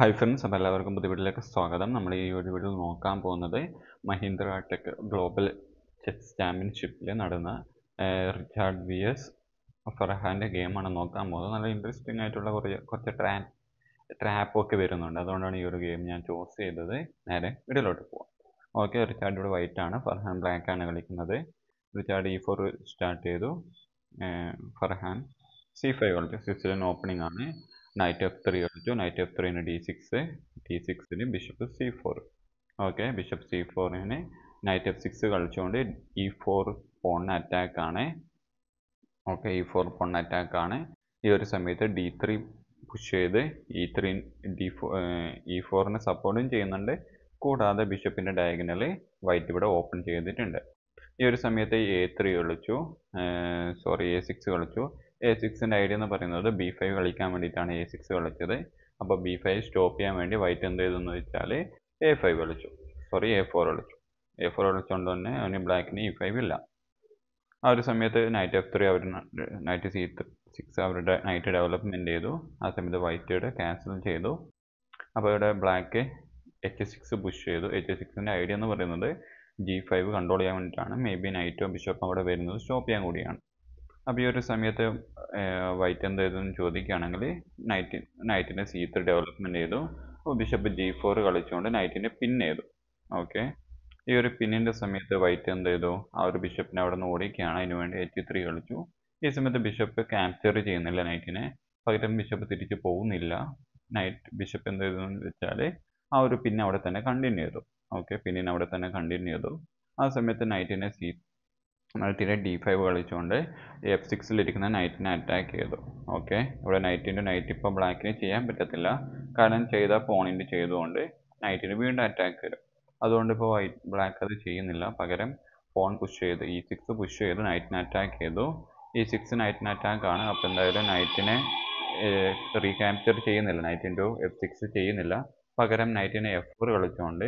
hi friends അപ്പോൾ എല്ലാവർക്കും പുതിയ വീട്ടിലേക്ക് സ്വാഗതം നമ്മൾ ഈ ഒരു വീഡിയോ നോക്കാൻ പോകുന്നത് മഹീന്ദ്ര ടെക് ഗ്ലോബൽ ചെസ് ചാമ്പ്യൻഷിപ്പിൽ നടന്ന റിച്ചാർഡ് വി എസ് ഫർഹാൻ്റെ ഗെയിമാണ് നോക്കാൻ പോകുന്നത് നല്ല ഇൻട്രസ്റ്റിംഗ് ആയിട്ടുള്ള കുറേ കുറച്ച് ട്രാ ട്രാപ്പൊക്കെ വരുന്നുണ്ട് അതുകൊണ്ടാണ് ഈ ഒരു ഗെയിം ഞാൻ ചൂസ് ചെയ്തത് നേരെ വീഡിയോയിലോട്ട് പോകാം ഓക്കെ റിച്ചാർഡ് ഇവിടെ വൈറ്റ് ആണ് ഫർഹാൻ ബ്ലാക്ക് ആണ് കളിക്കുന്നത് റിച്ചാർഡ് ഇ ഫോർ സ്റ്റാർട്ട് ചെയ്തു ഫർഹാൻ സി ഫൈവ് കളിച്ചു സ്വിറ്റ്സർലൻഡ് ഓപ്പണിംഗ് ആണ് നൈറ്റ് എഫ് ത്രീ കളിച്ചു നൈറ്റ് എഫ് ത്രീന് ഡി സിക്സ് ഡി സിക്സിന് bishop c four okay bishop c ഫോറിന് നൈറ്റ് എഫ് സിക്സ് കളിച്ചുകൊണ്ട് ഇ ഫോർ പോണിന് അറ്റാക്കാണ് ഓക്കെ ഇ ഫോർ പോണിന് അറ്റാക്കാണ് ഈ ഒരു സമയത്ത് ഡി ത്രീ പുഷ് ചെയ്ത് e three d four e ഫോറിന് സപ്പോർട്ടും ചെയ്യുന്നുണ്ട് കൂടാതെ ബിഷപ്പിൻ്റെ ഡയഗണൽ വൈറ്റ് ഇവിടെ ഓപ്പൺ ചെയ്തിട്ടുണ്ട് ഈ ഒരു സമയത്ത് എ ത്രീ കളിച്ചു സോറി എ സിക്സ് കളിച്ചു എ സിക്സിൻ്റെ ഐഡിയ എന്ന് പറയുന്നത് ബി ഫൈവ് കളിക്കാൻ വേണ്ടിയിട്ടാണ് എ സിക്സ് കളിച്ചത് അപ്പോൾ ബി ഫൈവ് സ്റ്റോപ്പ് ചെയ്യാൻ വേണ്ടി വൈറ്റ് എന്ത് ചെയ്തെന്ന് വെച്ചാൽ എ ഫൈവ് കളിച്ചു സോറി എ ഫോർ കളിച്ചു എ ഫോർ കളിച്ചുകൊണ്ട് തന്നെ അവന് ബ്ലാക്കിന് ഇ ഫൈവ് ഇല്ല ആ ഒരു സമയത്ത് നൈറ്റ് എഫ് ത്രീ അവർ നൈറ്റ് സി സിക്സ് അവരുടെ നൈറ്റ് ഡെവലപ്മെൻറ്റ് ചെയ്തു ആ സമയത്ത് വൈറ്റയുടെ ക്യാൻസൽ ചെയ്തു അപ്പോൾ ഇവിടെ ബ്ലാക്ക് എച്ച് സിക്സ് പുഷ് ചെയ്തു എച്ച് സിക്സിൻ്റെ ഐഡിയ എന്ന് പറയുന്നത് ജി ഫൈവ് കൺട്രോൾ ചെയ്യാൻ വേണ്ടിയിട്ടാണ് മേ ബി നൈറ്റോ ബിഷപ്പോ അവിടെ വരുന്നത് സ്റ്റോപ്പ് ചെയ്യാൻ കൂടിയാണ് അപ്പോൾ ഈ ഒരു സമയത്ത് വൈറ്റ് എന്ത് ചെയ്തു എന്ന് ചോദിക്കുകയാണെങ്കിൽ നൈറ്റ് നൈറ്റിൻ്റെ സി ത്രീ ഡെവലപ്മെൻറ്റ് ചെയ്തു അപ്പോൾ ബിഷപ്പ് ജി ഫോർ കളിച്ചുകൊണ്ട് നൈറ്റിൻ്റെ പിൻ ചെയ്തു ഓക്കെ ഈ ഒരു പിന്നിൻ്റെ സമയത്ത് വൈറ്റ് എന്ത് ചെയ്തു ആ ഒരു ബിഷപ്പിനെ അവിടെ നിന്ന് ഓടിക്കുകയാണ് വേണ്ടി എച്ച് ത്രീ കളിച്ചു ഈ സമയത്ത് ബിഷപ്പ് ക്യാപ്ചർ ചെയ്യുന്നില്ല നൈറ്റിനെ പകരം ബിഷപ്പ് തിരിച്ചു പോകുന്നില്ല നൈറ്റ് ബിഷപ്പ് എന്ത് ചെയ്തു എന്ന് വെച്ചാൽ ആ ഒരു പിന്നെ അവിടെ തന്നെ കണ്ടിന്യൂ ചെയ്തു ഓക്കെ പിന്നിനെ അവിടെ തന്നെ കണ്ടിന്യൂ ചെയ്തു ആ സമയത്ത് നൈറ്റിനെ സി മൾട്ടിയിലെ ഡി ഫൈവ് കളിച്ചുകൊണ്ട് എഫ് സിക്സിലിരിക്കുന്ന നൈറ്റിനെ അറ്റാക്ക് ചെയ്തു ഓക്കെ ഇവിടെ നൈറ്റിൻ്റെ നൈറ്റ് ഇപ്പോൾ ബ്ലാക്കിന് ചെയ്യാൻ പറ്റത്തില്ല കാരണം ചെയ്ത പോണിൻ്റ് ചെയ്തുകൊണ്ട് നൈറ്റിന് വീണ്ടും അറ്റാക്ക് വരും അതുകൊണ്ട് ഇപ്പോൾ വൈറ്റ് ബ്ലാക്ക് അത് ചെയ്യുന്നില്ല പകരം ഫോൺ പുഷ് ചെയ്ത് ഇ സിക്സ് പുഷ് ചെയ്ത് നൈറ്റിനെ അറ്റാക്ക് ചെയ്തു ഇ സിക്സ് നൈറ്റിനെ അറ്റാക്ക് ആണ് അപ്പോൾ എന്തായാലും നൈറ്റിനെ റീക്യാപ്ചർ ചെയ്യുന്നില്ല നൈറ്റ് ഇൻറ്റു എഫ് സിക്സ് ചെയ്യുന്നില്ല പകരം നൈറ്റിനെ എഫ് ഫോർ കളിച്ചുകൊണ്ട്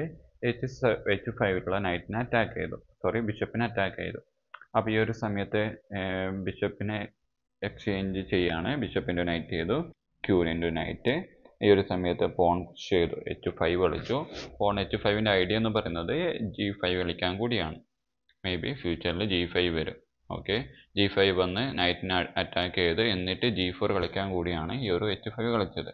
എച്ച് എച്ച് ഫൈവിലുള്ള നൈറ്റിനെ അറ്റാക്ക് ചെയ്തു സോറി ബിഷപ്പിനെ അറ്റാക്ക് ചെയ്തു അപ്പോൾ ഈ ഒരു സമയത്ത് ബിഷപ്പിനെ എക്സ്ചേഞ്ച് ചെയ്യാണ് ബിഷപ്പിൻ്റെ നൈറ്റ് ചെയ്തു ക്യൂനിൻ്റെ നൈറ്റ് ഈ ഒരു സമയത്ത് പോൺ ചെയ്തു എച്ച് ഫൈവ് വിളിച്ചു പോൺ എച്ച് ഫൈവിൻ്റെ ഐഡിയ എന്ന് പറയുന്നത് ജി ഫൈവ് കളിക്കാൻ കൂടിയാണ് മേ ബി ഫ്യൂച്ചറിൽ ജി ഫൈവ് വരും ഓക്കെ ജി ഫൈവ് വന്ന് നൈറ്റിനെ അറ്റാക്ക് ചെയ്ത് എന്നിട്ട് ജി ഫോർ കളിക്കാൻ കൂടിയാണ് ഈ ഒരു എച്ച് ഫൈവ് കളിച്ചത്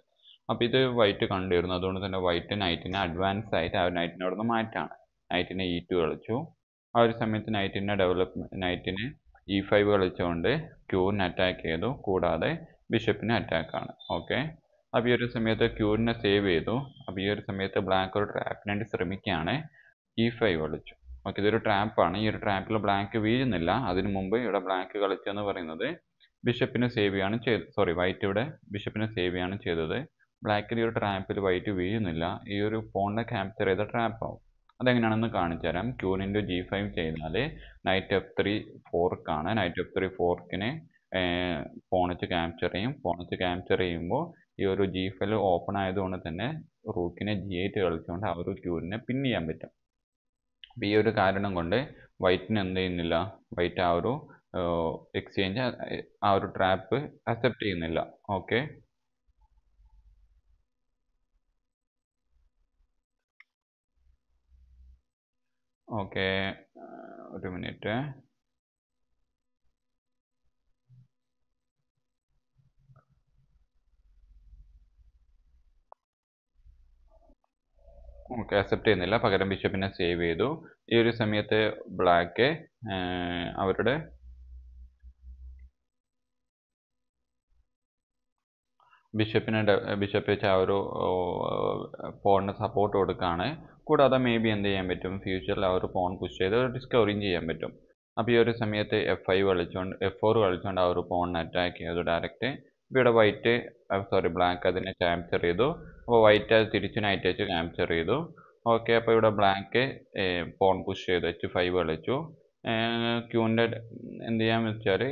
അപ്പോൾ ഇത് വൈറ്റ് കണ്ടിരുന്നു അതുകൊണ്ട് തന്നെ വൈറ്റ് നൈറ്റിനെ അഡ്വാൻസ് ആയിട്ട് ആ നൈറ്റിനെ മാറ്റാണ് നൈറ്റിനെ ഇ ടു കളിച്ചു ആ ഒരു സമയത്ത് നൈറ്റിൻ്റെ ഡെവലപ്പ് നൈറ്റിന് ഇ ഫൈവ് കളിച്ചുകൊണ്ട് ക്യൂറിന് അറ്റാക്ക് ചെയ്തു കൂടാതെ ബിഷപ്പിനെ അറ്റാക്കാണ് ഓക്കെ അപ്പോൾ ഈ ഒരു സമയത്ത് ക്യൂറിനെ സേവ് ചെയ്തു അപ്പോൾ ഈ ഒരു സമയത്ത് ബ്ലാക്ക് ഒരു ട്രാപ്പിന് വേണ്ടി ശ്രമിക്കുകയാണ് ഇ ഫൈവ് കളിച്ചു ഓക്കെ ഇതൊരു ട്രാപ്പാണ് ഈ ഒരു ട്രാപ്പിൽ ബ്ലാക്ക് വീഴുന്നില്ല അതിനു മുമ്പ് ഇവിടെ ബ്ലാക്ക് കളിച്ചു എന്ന് പറയുന്നത് ബിഷപ്പിനെ സേവ് ചെയ്യാണ് ചെയ്ത് സോറി വൈറ്റ് ഇവിടെ ബിഷപ്പിനെ സേവ് ചെയ്യാണ് ചെയ്തത് ബ്ലാക്കിൻ്റെ ഈ ഒരു ട്രാപ്പിൽ വൈറ്റ് വീഴുന്നില്ല ഈ ഒരു ഫോണിനെ ക്യാപ്ചർ ചെയ്ത ട്രാപ്പാവും അതെങ്ങനെയാണെന്ന് കാണിച്ചു തരാം ക്യൂൻ ഇൻറ്റു ജി ഫൈവ് ചെയ്താൽ നൈറ്റ് എഫ് ത്രീ ഫോർക്കാണ് നൈറ്റ് എഫ് ത്രീ ഫോർക്കിനെ ഫോണിച്ച് ക്യാപ്ചർ ചെയ്യും ഫോണിച്ച് ക്യാപ്ചർ ചെയ്യുമ്പോൾ ഈ ഒരു ജി ഫൈവ് ഓപ്പൺ ആയതുകൊണ്ട് തന്നെ റൂക്കിനെ ജി എയ്റ്റ് കളിച്ചുകൊണ്ട് ആ ഒരു ക്യൂരിനെ പിൻ ചെയ്യാൻ പറ്റും അപ്പോൾ ഈ ഒരു കാരണം കൊണ്ട് വൈറ്റിന് എന്ത് ചെയ്യുന്നില്ല വൈറ്റ് ആ ഒരു എക്സ്ചേഞ്ച് ആ ഒരു ട്രാപ്പ് അക്സെപ്റ്റ് ചെയ്യുന്നില്ല ഓക്കെ ഓക്കെ ഒരു മിനിറ്റ് ഓക്കെ അക്സെപ്റ്റ് ചെയ്യുന്നില്ല പകരം ബിഷപ്പിനെ സേവ് ചെയ്തു ഈ ഒരു സമയത്ത് ബ്ലാക്ക് അവരുടെ ബിഷപ്പിനെ ബിഷപ്പ് വെച്ച് ആ ഒരു ഫോണിന് സപ്പോർട്ട് കൊടുക്കുകയാണ് കൂടാതെ മേ ബി എന്ത് ചെയ്യാൻ പറ്റും ഫ്യൂച്ചറിൽ ആ ഒരു പോൺ പുഷ് ചെയ്ത് ഡിസ്കവറിയും ചെയ്യാൻ പറ്റും അപ്പോൾ ഈ ഒരു സമയത്ത് എഫ് ഐ കളിച്ചുകൊണ്ട് എഫ് ഫോർ കളിച്ചുകൊണ്ട് ആ ഒരു ഫോണിന് അറ്റാക്ക് ചെയ്തു ഡയറക്റ്റ് ഇവിടെ വൈറ്റ് സോറി ബ്ലാക്ക് അതിനെ ക്യാപ്ചർ ചെയ്തു അപ്പോൾ വൈറ്റ് അത് തിരിച്ച് നൈറ്റ് വെച്ച് ക്യാപ്ചർ ചെയ്തു ഓക്കെ അപ്പോൾ ഇവിടെ ബ്ലാക്ക് പോൺ പുഷ് ചെയ്തു എച്ച് ഫൈവ് കളിച്ചു ക്യൂൻ്റെ എന്ത് ചെയ്യാമെന്ന് വെച്ചാൽ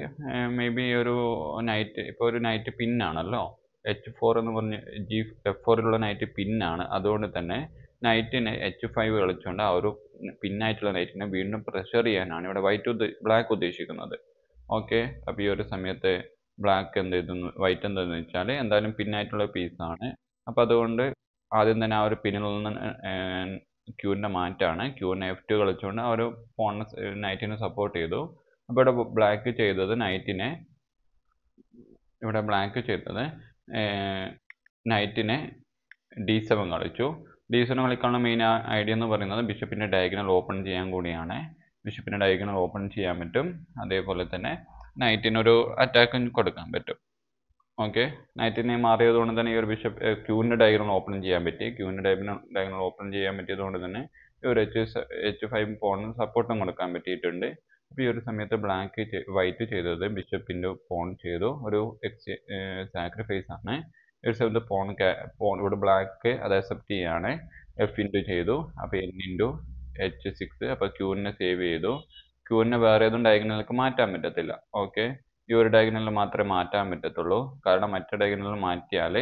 മേ ബി ഒരു നൈറ്റ് ഇപ്പോൾ ഒരു നൈറ്റ് പിന്നാണല്ലോ എച്ച് ഫോർ എന്ന് പറഞ്ഞ് ജി എഫ് ഫോറിലുള്ള നൈറ്റ് പിന്നാണ് അതുകൊണ്ട് തന്നെ നൈറ്റിനെ എച്ച് ഫൈവ് കളിച്ചുകൊണ്ട് ആ ഒരു പിന്നായിട്ടുള്ള നൈറ്റിനെ വീണ്ടും പ്രഷർ ചെയ്യാനാണ് ഇവിടെ വൈറ്റ് ബ്ലാക്ക് ഉദ്ദേശിക്കുന്നത് ഓക്കെ അപ്പോൾ ഈ ഒരു സമയത്ത് ബ്ലാക്ക് എന്ത് ചെയ്തെന്ന് വൈറ്റ് എന്താണെന്ന് വെച്ചാൽ എന്തായാലും പിന്നായിട്ടുള്ള പീസാണ് അപ്പോൾ അതുകൊണ്ട് ആദ്യം തന്നെ ആ ഒരു പിന്നിൽ നിന്ന് ക്യൂവിൻ്റെ മാറ്റാണ് ക്യൂവിൻ്റെ എഫ് ടു കളിച്ചുകൊണ്ട് ആ ഒരു പോണ നൈറ്റിനെ സപ്പോർട്ട് ചെയ്തു അപ്പോൾ ഇവിടെ ബ്ലാക്ക് ചെയ്തത് നൈറ്റിനെ ഇവിടെ ബ്ലാക്ക് ചെയ്തത് നൈറ്റിനെ ഡി സെവൻ കളിച്ചു ഡി സെവൻ കളിക്കാനുള്ള മെയിൻ ഐഡിയ എന്ന് പറയുന്നത് ബിഷപ്പിൻ്റെ ഡയഗ്നൽ ഓപ്പൺ ചെയ്യാൻ കൂടിയാണ് ബിഷപ്പിൻ്റെ ഡയഗ്നൽ ഓപ്പൺ ചെയ്യാൻ പറ്റും അതേപോലെ തന്നെ നൈറ്റിനൊരു അറ്റാക്കും കൊടുക്കാൻ പറ്റും ഓക്കെ നൈറ്റിനെ മാറിയത് കൊണ്ട് തന്നെ ഈ ഒരു ബിഷപ്പ് ക്യൂവിൻ്റെ ഡയഗണൽ ഓപ്പൺ ചെയ്യാൻ പറ്റി ക്യൂവിൻ്റെ ഡയഗ്നൽ ഡയഗ്നൽ ഓപ്പൺ ചെയ്യാൻ പറ്റിയത് കൊണ്ട് തന്നെ ഈ ഒരു എച്ച് എച്ച് ഫൈവ് പോണിന് സപ്പോർട്ടും കൊടുക്കാൻ പറ്റിയിട്ടുണ്ട് അപ്പോൾ ഈ ഒരു സമയത്ത് ബ്ലാക്ക് വൈറ്റ് ചെയ്തത് ബിഷപ്പിൻ്റെ പോൺ ചെയ്തു ഒരു സാക്രിഫൈസ് ആണ് ഒരു സമയത്ത് പോൺ പോൺ ഇവിടെ ബ്ലാക്ക് അത് അക്സെപ്റ്റ് ചെയ്യാണ് എഫ് ഇൻഡു ചെയ്തു അപ്പോൾ എൻ ഇൻഡു എച്ച് സിക്സ് അപ്പോൾ ക്യൂവിനെ സേവ് ചെയ്തു ക്യൂവിനെ വേറെ ഏതും ഡയഗനലിലേക്ക് മാറ്റാൻ പറ്റത്തില്ല ഓക്കെ ഈ ഒരു ഡയഗണലിൽ മാത്രമേ മാറ്റാൻ പറ്റത്തുള്ളൂ കാരണം മറ്റേ ഡയഗനലിൽ മാറ്റിയാൽ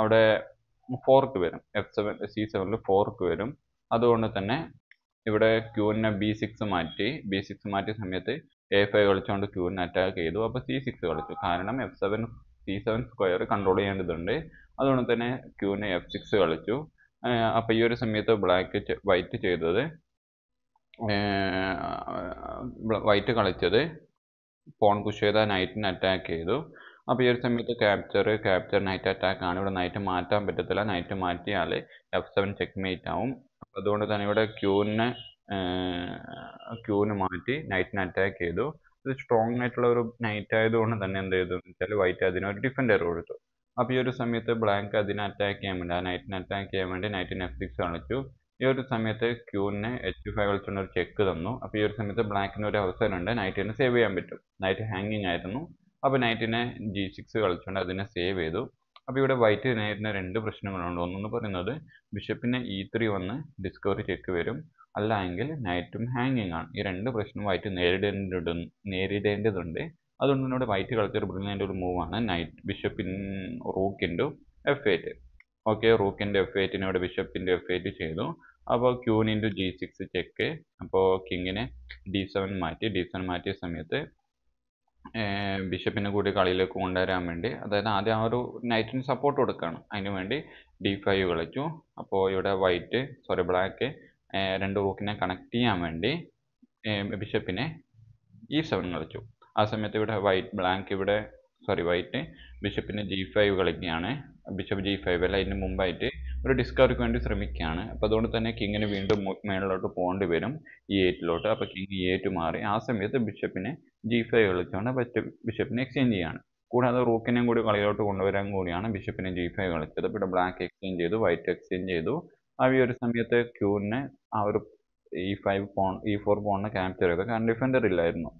അവിടെ ഫോർക്ക് വരും എഫ് സെവൻ സി സെവനിൽ ഫോർക്ക് വരും അതുകൊണ്ട് തന്നെ ഇവിടെ ക്യൂവിനെ ബി സിക്സ് മാറ്റി ബി സിക്സ് മാറ്റിയ സമയത്ത് എ ഫൈവ് കളിച്ചുകൊണ്ട് ക്യൂവിനെ അറ്റാക്ക് ചെയ്തു അപ്പോൾ സി സിക്സ് കളിച്ചു കാരണം f seven c seven square control ചെയ്യേണ്ടതുണ്ട് അതുകൊണ്ട് തന്നെ ക്യൂവിനെ എഫ് സിക്സ് കളിച്ചു അപ്പോൾ ഈ ഒരു സമയത്ത് ബ്ലാക്ക് വൈറ്റ് ചെയ്തത് വൈറ്റ് കളിച്ചത് പോൺ പുഷ് ചെയ്ത നൈറ്റിനെ അറ്റാക്ക് ചെയ്തു അപ്പോൾ ഈ ഒരു സമയത്ത് ക്യാപ്ചർ ക്യാപ്ചർ നൈറ്റ് അറ്റാക്ക് ആണ് ഇവിടെ നൈറ്റ് മാറ്റാൻ പറ്റത്തില്ല നൈറ്റ് മാറ്റിയാൽ എഫ് സെവൻ ചെക്ക് മേറ്റ് ആവും അതുകൊണ്ട് തന്നെ ഇവിടെ ക്യൂവിനെ ക്യൂവിന് മാറ്റി നൈറ്റിനെ അറ്റാക്ക് ചെയ്തു ഇത് സ്ട്രോങ് ആയിട്ടുള്ള ഒരു നൈറ്റ് ആയതുകൊണ്ട് തന്നെ എന്ത് ചെയ്തു എന്ന് വെച്ചാൽ വൈറ്റ് അതിനെ ഒരു ഡിഫൻഡർ കൊടുത്തു അപ്പോൾ ഈ ഒരു സമയത്ത് ബ്ലാക്ക് അതിനെ അറ്റാക്ക് ചെയ്യാൻ വേണ്ടി ആ നൈറ്റിനെ അറ്റാക്ക് ചെയ്യാൻ വേണ്ടി നൈറ്റിന് എഫ് സിക്സ് കളിച്ചു ഈ ഒരു സമയത്ത് ക്യൂവിന് എച്ച് ഫൈവ് കളിച്ചുകൊണ്ട് ഒരു ചെക്ക് തന്നു അപ്പോൾ ഈ ഒരു സമയത്ത് ബ്ലാക്കിന് ഒരു അവസരമുണ്ട് നൈറ്റിനെ സേവ് ചെയ്യാൻ പറ്റും നൈറ്റ് ഹാങ്ങിങ് ആയിരുന്നു അപ്പോൾ നൈറ്റിനെ ജി സിക്സ് കളിച്ചുകൊണ്ട് അതിനെ സേവ് ചെയ്തു അപ്പോൾ ഇവിടെ വൈറ്റ് നേരിടുന്ന രണ്ട് പ്രശ്നങ്ങളുണ്ട് ഒന്നെന്ന് പറയുന്നത് ബിഷപ്പിനെ ഇ e ത്രീ വന്ന് ഡിസ്കവറി ചെക്ക് വരും അല്ല എങ്കിൽ നൈറ്റും ഹാങ്ങിങ് ആണ് ഈ രണ്ട് പ്രശ്നം വൈറ്റ് നേരിടേണ്ടത് നേരിടേണ്ടതുണ്ട് അതുകൊണ്ട് ഇവിടെ വൈറ്റ് കളിച്ചൊരു ബ്രില്യൻ്റ് ഒരു മൂവാണ് നൈറ്റ് ബിഷപ്പിൻ റൂക്ക് എഫ് എയ്റ്റ് ഓക്കെ റൂക്കിൻ്റെ എഫ് ഇവിടെ ബിഷപ്പിൻ്റെ എഫ് എയ്റ്റ് ചെയ്തു അപ്പോൾ ക്യൂനിൻ്റെ ജി സിക്സ് ചെക്ക് അപ്പോൾ കിങ്ങിനെ ഡി സെവൻ മാറ്റി ഡി സെവൻ മാറ്റിയ സമയത്ത് ബിഷപ്പിനെ കൂടി കളിയിലേക്ക് കൊണ്ടുവരാൻ വേണ്ടി അതായത് ആദ്യം ആ ഒരു നൈറ്റിന് സപ്പോർട്ട് കൊടുക്കുകയാണ് അതിന് വേണ്ടി ഡി ഫൈവ് കളിച്ചു അപ്പോൾ ഇവിടെ വൈറ്റ് സോറി ബ്ലാക്ക് രണ്ട് റൂക്കിനെ കണക്ട് ചെയ്യാൻ വേണ്ടി ബിഷപ്പിനെ ഇ e സെവൻ കളിച്ചു ആ സമയത്ത് ഇവിടെ വൈറ്റ് ബ്ലാക്ക് ഇവിടെ സോറി വൈറ്റ് ബിഷപ്പിന് ജി ഫൈവ് കളിക്കുകയാണ് ബിഷപ്പ് ജി ഫൈവ് അല്ല അതിന് മുമ്പായിട്ട് ഒരു ഡിസ്കവറിക്ക് വേണ്ടി ശ്രമിക്കുകയാണ് അപ്പോൾ അതുകൊണ്ട് തന്നെ കിങ്ങിന് വീണ്ടും മേളിലോട്ട് പോകേണ്ടി വരും ഈ എയ്റ്റിലോട്ട് അപ്പോൾ കിങ് ഈ എയ്റ്റ് മാറി ആ സമയത്ത് ബിഷപ്പിനെ ജി ഫൈവ് കളിച്ചുകൊണ്ട് പറ്റ ബിഷപ്പിനെ എക്സ്ചേഞ്ച് ചെയ്യുകയാണ് കൂടാതെ റൂക്കിനെയും കൂടി കളിയിലോട്ട് കൊണ്ടുവരാൻ കൂടിയാണ് ബിഷപ്പിനെ ജി ഫൈവ് കളിച്ചത് പിന്നെ ബ്ലാക്ക് എക്സ്ചേഞ്ച് ചെയ്തു വൈറ്റ് എക്സ്ചേഞ്ച് ചെയ്തു ആ ഈ ഒരു സമയത്ത് ക്യൂവിനെ ആ ഒരു e five pawn e four പോണിനെ ക്യാപ്ചർ ചെയ്തു കാരണം ഡിഫൻഡർ ഇല്ലായിരുന്നു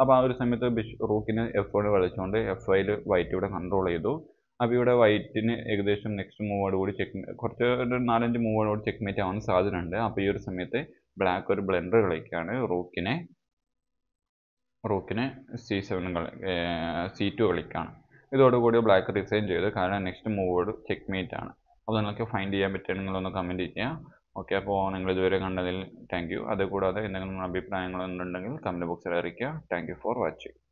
അപ്പോൾ ആ ഒരു സമയത്ത് ബിഷ് റൂക്കിന് എഫ് കൊണ്ട് കളിച്ചുകൊണ്ട് എഫ് ഐയിൽ വൈറ്റ് ഇവിടെ കൺട്രോൾ ചെയ്തു അപ്പോൾ ഇവിടെ വൈറ്റിന് ഏകദേശം നെക്സ്റ്റ് കൂടി ചെക്ക് കുറച്ച് ഒരു നാലഞ്ച് കൂടി ചെക്ക്മേറ്റ് ആവാൻ സാധ്യത ഉണ്ട് അപ്പോൾ ഈ ഒരു സമയത്ത് ബ്ലാക്ക് ഒരു ബ്ലെൻഡർ കളിക്കുകയാണ് റൂക്കിനെ റൂക്കിനെ സി സെവൻ കളി സി ടു കളിക്കുകയാണ് ഇതോടുകൂടി ബ്ലാക്ക് റിസൈൻ ചെയ്തു കാരണം നെക്സ്റ്റ് മൂവോട് ചെക്ക്മേറ്റ് ആണ് അപ്പോൾ നിങ്ങൾക്ക് ഫൈൻഡ് ചെയ്യാൻ പറ്റുക നിങ്ങളൊന്ന് കമൻറ്റ് ചെയ്യുക ഓക്കെ അപ്പോൾ നിങ്ങൾ ഇതുവരെ കണ്ടതിൽ താങ്ക് യു അതുകൂടാതെ എന്തെങ്കിലും അഭിപ്രായങ്ങളൊന്നുണ്ടെങ്കിൽ കമന്റ് കമൻറ്റ് ബോക്സിൽ അറിയിക്കുക താങ്ക് യു ഫോർ വാച്ചിങ്